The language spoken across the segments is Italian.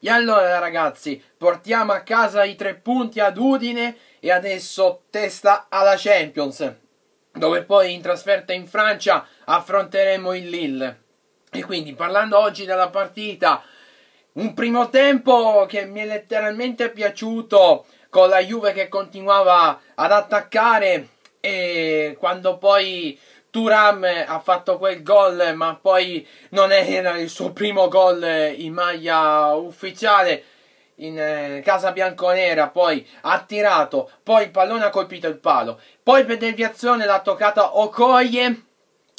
E allora ragazzi, portiamo a casa i tre punti ad Udine e adesso testa alla Champions, dove poi in trasferta in Francia affronteremo il Lille. E quindi parlando oggi della partita, un primo tempo che mi è letteralmente piaciuto con la Juve che continuava ad attaccare e quando poi Turam ha fatto quel gol, ma poi non era il suo primo gol in maglia ufficiale in eh, casa bianconera, poi ha tirato, poi il pallone ha colpito il palo, poi per deviazione l'ha toccata Okoye,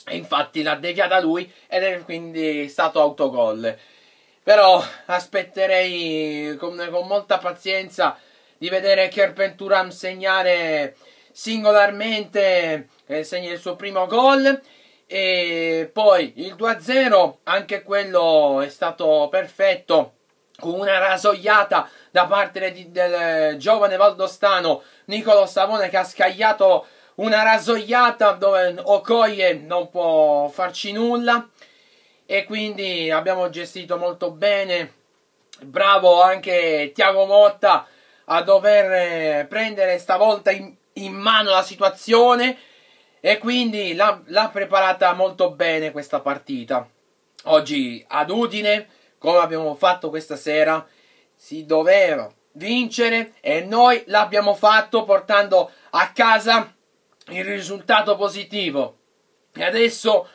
e infatti l'ha deviata lui ed è quindi stato autogol. Però aspetterei con, con molta pazienza di vedere Kerpen Turam segnare singolarmente eh, segna il suo primo gol e poi il 2-0 anche quello è stato perfetto con una rasoiata da parte di, del giovane valdostano Nicolo Savone che ha scagliato una rasoiata dove Okoye non può farci nulla e quindi abbiamo gestito molto bene bravo anche Tiago Motta a dover eh, prendere stavolta in, in mano la situazione e quindi l'ha preparata molto bene questa partita. Oggi ad Udine, come abbiamo fatto questa sera, si doveva vincere e noi l'abbiamo fatto portando a casa il risultato positivo. E adesso,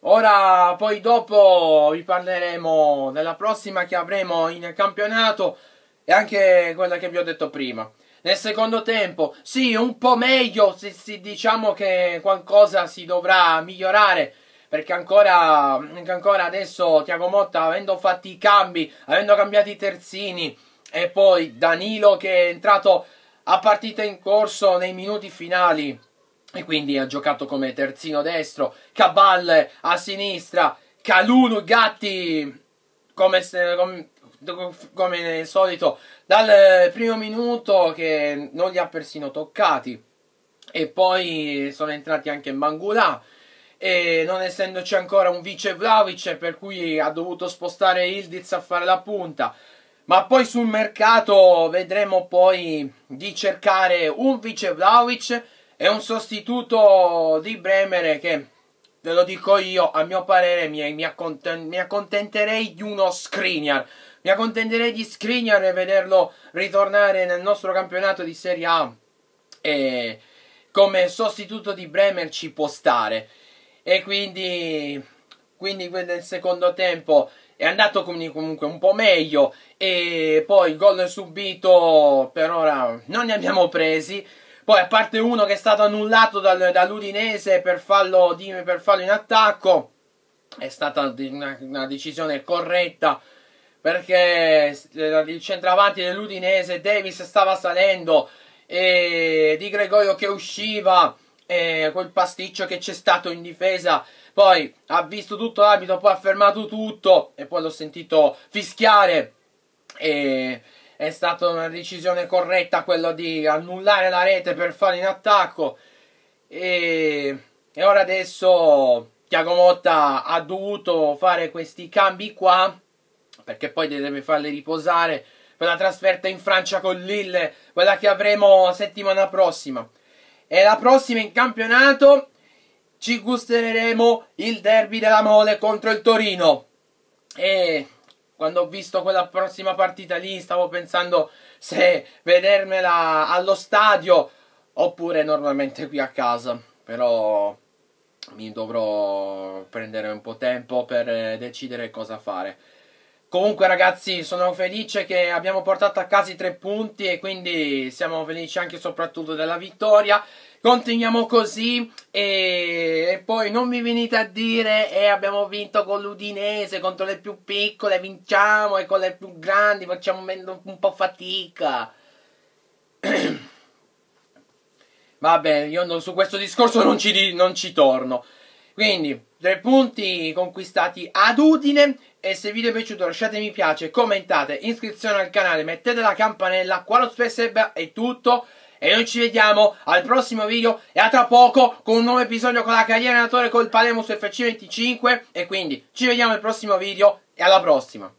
ora poi dopo vi parleremo della prossima che avremo in campionato e anche quella che vi ho detto prima. Nel secondo tempo, sì, un po' meglio, se, se diciamo che qualcosa si dovrà migliorare. Perché ancora, ancora adesso Tiago Motta, avendo fatto i cambi, avendo cambiato i terzini, e poi Danilo che è entrato a partita in corso nei minuti finali e quindi ha giocato come terzino destro, Cabal a sinistra, Calulu Gatti come, come, come al solito dal primo minuto che non li ha persino toccati e poi sono entrati anche in Bangula e non essendoci ancora un vice Vlaovic per cui ha dovuto spostare Ildiz a fare la punta ma poi sul mercato vedremo poi di cercare un vice Vlaovic e un sostituto di Bremer che ve lo dico io a mio parere mi, mi, accont mi accontenterei di uno Skriniar mi accontenterei di Skriniar e vederlo ritornare nel nostro campionato di Serie A. E come sostituto di Bremer ci può stare. E quindi, quindi nel secondo tempo è andato comunque un po' meglio. E poi gol subito per ora non ne abbiamo presi. Poi a parte uno che è stato annullato dal, dall'Udinese per farlo, per fallo in attacco, è stata una, una decisione corretta perché eh, il centravanti dell'Udinese Davis stava salendo e Di Gregorio che usciva e eh, quel pasticcio che c'è stato in difesa poi ha visto tutto l'abito, poi ha fermato tutto e poi l'ho sentito fischiare e è stata una decisione corretta quella di annullare la rete per fare in attacco e, e ora adesso Tiago Motta ha dovuto fare questi cambi qua perché poi deve farle riposare per la trasferta in Francia con Lille, quella che avremo settimana prossima. E la prossima in campionato ci gusteremo il derby della Mole contro il Torino. E quando ho visto quella prossima partita lì stavo pensando se vedermela allo stadio oppure normalmente qui a casa. Però mi dovrò prendere un po' tempo per eh, decidere cosa fare. Comunque ragazzi sono felice che abbiamo portato a casa i tre punti e quindi siamo felici anche e soprattutto della vittoria. Continuiamo così e, e poi non mi venite a dire eh, abbiamo vinto con l'Udinese, contro le più piccole vinciamo e con le più grandi facciamo un po' fatica. Vabbè, io non, su questo discorso non ci, non ci torno. Quindi, tre punti conquistati ad Udine e se il video è piaciuto lasciate mi piace, commentate, iscrizione al canale, mettete la campanella, qua lo Space è tutto e noi ci vediamo al prossimo video e a tra poco con un nuovo episodio con la carriera allenatore col Palermo su FC25 e quindi ci vediamo al prossimo video e alla prossima!